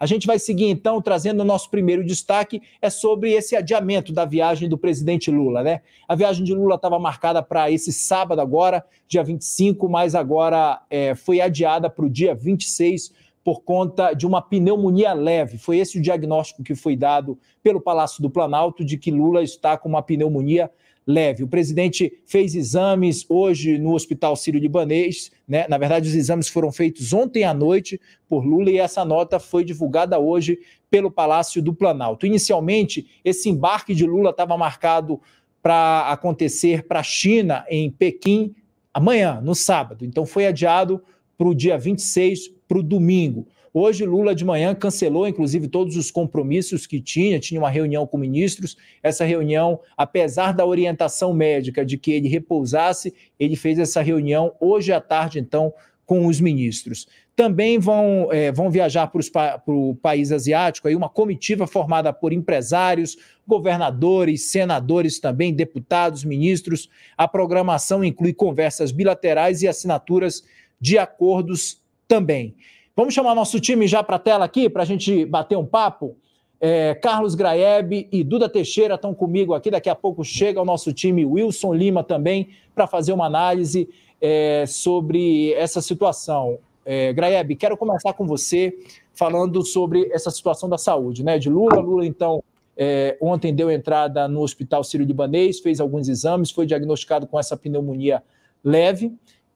A gente vai seguir então trazendo o nosso primeiro destaque é sobre esse adiamento da viagem do presidente Lula, né? A viagem de Lula estava marcada para esse sábado agora, dia 25, mas agora é, foi adiada para o dia 26 por conta de uma pneumonia leve. Foi esse o diagnóstico que foi dado pelo Palácio do Planalto de que Lula está com uma pneumonia leve leve. O presidente fez exames hoje no Hospital Sírio-Libanês, né? na verdade, os exames foram feitos ontem à noite por Lula e essa nota foi divulgada hoje pelo Palácio do Planalto. Inicialmente, esse embarque de Lula estava marcado para acontecer para a China, em Pequim, amanhã, no sábado. Então, foi adiado para o dia 26, para o domingo. Hoje, Lula de manhã cancelou, inclusive, todos os compromissos que tinha, tinha uma reunião com ministros. Essa reunião, apesar da orientação médica de que ele repousasse, ele fez essa reunião hoje à tarde, então, com os ministros. Também vão, é, vão viajar para o país asiático aí uma comitiva formada por empresários, governadores, senadores também, deputados, ministros. A programação inclui conversas bilaterais e assinaturas de acordos também. Vamos chamar nosso time já para a tela aqui, para a gente bater um papo? É, Carlos Graeb e Duda Teixeira estão comigo aqui. Daqui a pouco chega o nosso time Wilson Lima também para fazer uma análise é, sobre essa situação. É, Graeb, quero começar com você falando sobre essa situação da saúde, né? De Lula. Lula, então, é, ontem deu entrada no Hospital Sírio-Libanês, fez alguns exames, foi diagnosticado com essa pneumonia leve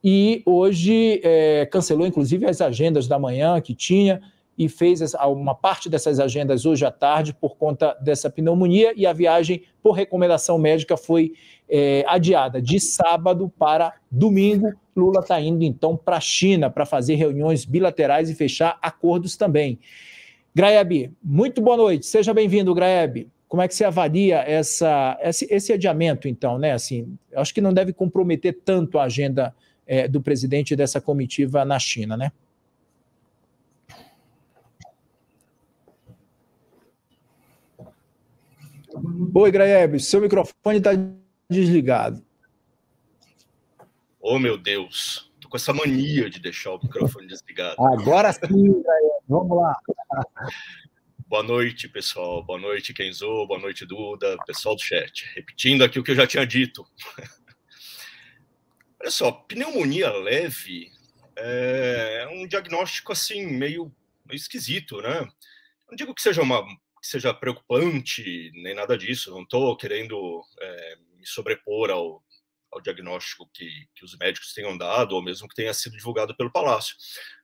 e hoje é, cancelou inclusive as agendas da manhã que tinha e fez uma parte dessas agendas hoje à tarde por conta dessa pneumonia e a viagem, por recomendação médica, foi é, adiada de sábado para domingo. Lula está indo então para a China para fazer reuniões bilaterais e fechar acordos também. Graeb, muito boa noite, seja bem-vindo, Graeb. Como é que você avalia essa, esse, esse adiamento, então, né? Assim, acho que não deve comprometer tanto a agenda é, do presidente dessa comitiva na China, né? Oi, Graeb, seu microfone está desligado. Oh, meu Deus. Tô com essa mania de deixar o microfone desligado. Agora sim, Graeb. Vamos lá. Boa noite, pessoal. Boa noite, Kenzo. Boa noite, Duda. Pessoal do chat. Repetindo aqui o que eu já tinha dito. Olha só, pneumonia leve é, é um diagnóstico assim meio, meio esquisito, né? Não digo que seja uma que seja preocupante nem nada disso. Não estou querendo é, me sobrepor ao, ao diagnóstico que, que os médicos tenham dado ou mesmo que tenha sido divulgado pelo Palácio.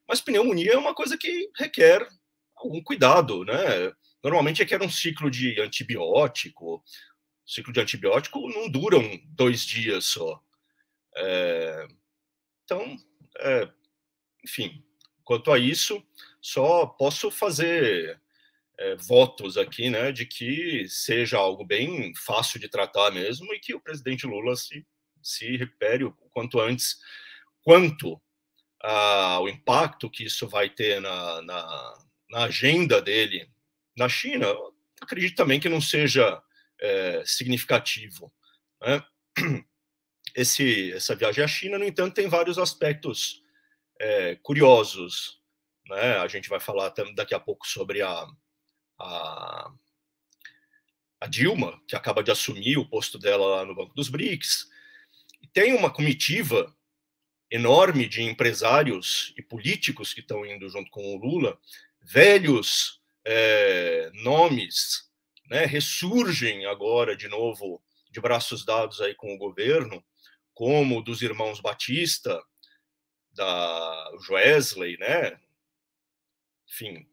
Mas pneumonia é uma coisa que requer algum cuidado, né? Normalmente era um ciclo de antibiótico. O ciclo de antibiótico não dura dois dias só é, então, é, enfim, quanto a isso, só posso fazer é, votos aqui, né, de que seja algo bem fácil de tratar mesmo e que o presidente Lula se, se recupere o quanto antes. Quanto ao impacto que isso vai ter na, na, na agenda dele na China, acredito também que não seja é, significativo. Né? esse, essa viagem à China, no entanto, tem vários aspectos é, curiosos. Né? A gente vai falar daqui a pouco sobre a, a, a Dilma, que acaba de assumir o posto dela lá no Banco dos BRICS. E tem uma comitiva enorme de empresários e políticos que estão indo junto com o Lula, velhos é, nomes né, ressurgem agora de novo de braços dados aí com o governo, como dos irmãos Batista, da Wesley, né? Enfim,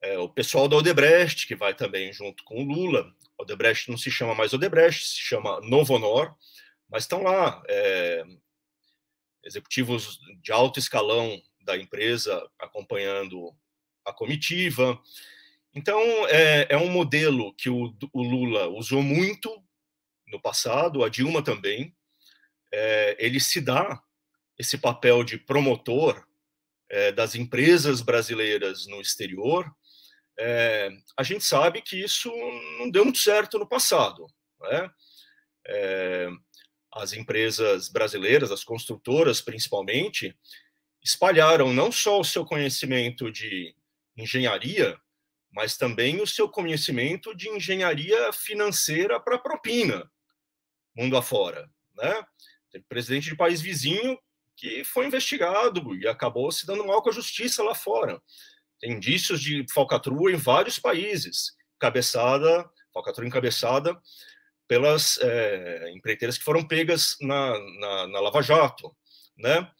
é, o pessoal da Odebrecht, que vai também junto com o Lula. Odebrecht não se chama mais Odebrecht, se chama Novonor, mas estão lá é, executivos de alto escalão da empresa acompanhando a comitiva. Então, é, é um modelo que o, o Lula usou muito no passado, a Dilma também, é, ele se dá esse papel de promotor é, das empresas brasileiras no exterior, é, a gente sabe que isso não deu muito certo no passado. Né? as empresas brasileiras, as construtoras principalmente, espalharam não só o seu conhecimento de engenharia, mas também o seu conhecimento de engenharia financeira para propina, mundo afora, né? Teve presidente de país vizinho que foi investigado e acabou se dando mal com a justiça lá fora. Tem indícios de falcatrua em vários países, cabeçada, falcatrua encabeçada pelas é, empreiteiras que foram pegas na, na, na Lava Jato, né?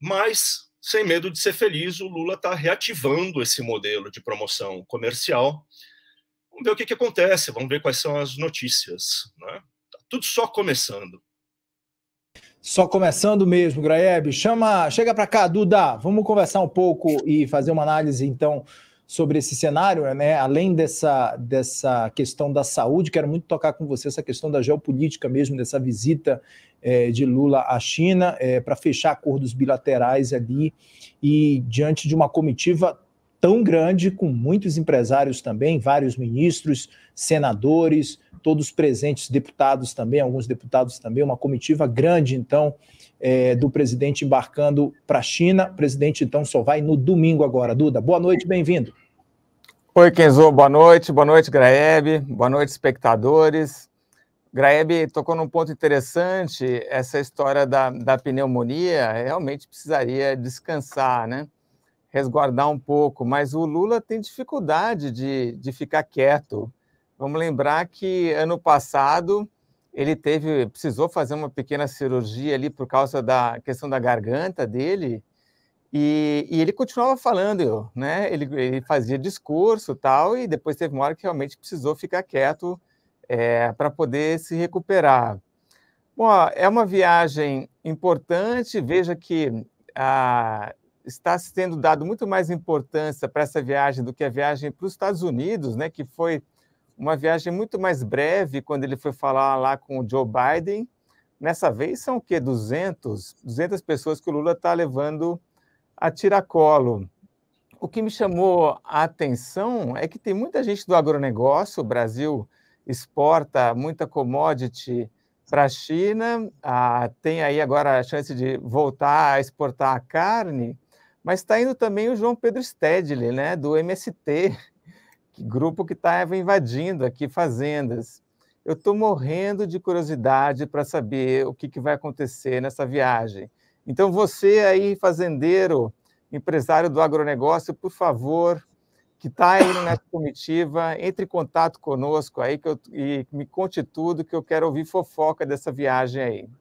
Mas, sem medo de ser feliz, o Lula está reativando esse modelo de promoção comercial. Vamos ver o que, que acontece, vamos ver quais são as notícias, né? Tá tudo só começando. Só começando mesmo, Graeb. Chama, chega para cá, Duda. Vamos conversar um pouco e fazer uma análise então sobre esse cenário, né? Além dessa, dessa questão da saúde, quero muito tocar com você essa questão da geopolítica mesmo dessa visita é, de Lula à China é, para fechar acordos bilaterais ali e diante de uma comitiva tão grande, com muitos empresários também, vários ministros, senadores, todos presentes, deputados também, alguns deputados também, uma comitiva grande, então, é, do presidente embarcando para a China. O presidente, então, só vai no domingo agora. Duda, boa noite, bem-vindo. Oi, Kenzo, boa noite. Boa noite, Graeb. Boa noite, espectadores. Graeb tocou num ponto interessante, essa história da, da pneumonia realmente precisaria descansar, né? resguardar um pouco, mas o Lula tem dificuldade de, de ficar quieto. Vamos lembrar que ano passado ele teve, precisou fazer uma pequena cirurgia ali por causa da questão da garganta dele, e, e ele continuava falando, né? Ele, ele, fazia discurso tal, e depois teve uma hora que realmente precisou ficar quieto é, para poder se recuperar. Bom, é uma viagem importante. Veja que ah, está sendo dado muito mais importância para essa viagem do que a viagem para os Estados Unidos, né, que foi uma viagem muito mais breve quando ele foi falar lá com o Joe Biden. Nessa vez são o quê? 200, 200 pessoas que o Lula está levando a tiracolo. O que me chamou a atenção é que tem muita gente do agronegócio, o Brasil exporta muita commodity para a China, ah, tem aí agora a chance de voltar a exportar a carne, mas está indo também o João Pedro Stedley, né, do MST, que grupo que estava tá invadindo aqui fazendas. Eu estou morrendo de curiosidade para saber o que, que vai acontecer nessa viagem. Então, você aí, fazendeiro, empresário do agronegócio, por favor, que está aí nessa comitiva, entre em contato conosco aí que eu, e me conte tudo que eu quero ouvir fofoca dessa viagem aí.